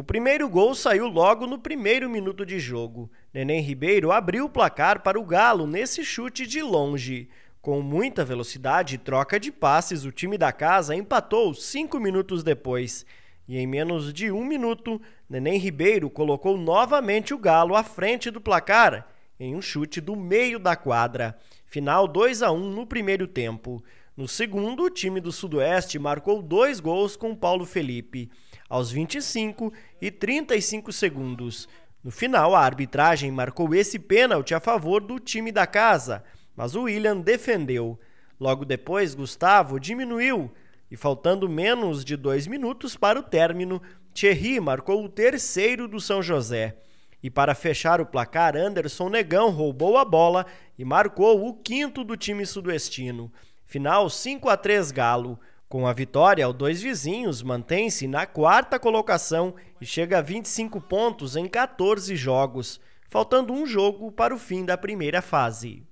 O primeiro gol saiu logo no primeiro minuto de jogo. Neném Ribeiro abriu o placar para o Galo nesse chute de longe. Com muita velocidade e troca de passes, o time da casa empatou cinco minutos depois. E em menos de um minuto, Neném Ribeiro colocou novamente o Galo à frente do placar em um chute do meio da quadra. Final 2 a 1 no primeiro tempo. No segundo, o time do Sudoeste marcou dois gols com Paulo Felipe aos 25 e 35 segundos. No final, a arbitragem marcou esse pênalti a favor do time da casa, mas o William defendeu. Logo depois, Gustavo diminuiu e, faltando menos de dois minutos para o término, Thierry marcou o terceiro do São José. E para fechar o placar, Anderson Negão roubou a bola e marcou o quinto do time sudoestino. Final 5 a 3 Galo. Com a vitória, o Dois Vizinhos mantém-se na quarta colocação e chega a 25 pontos em 14 jogos, faltando um jogo para o fim da primeira fase.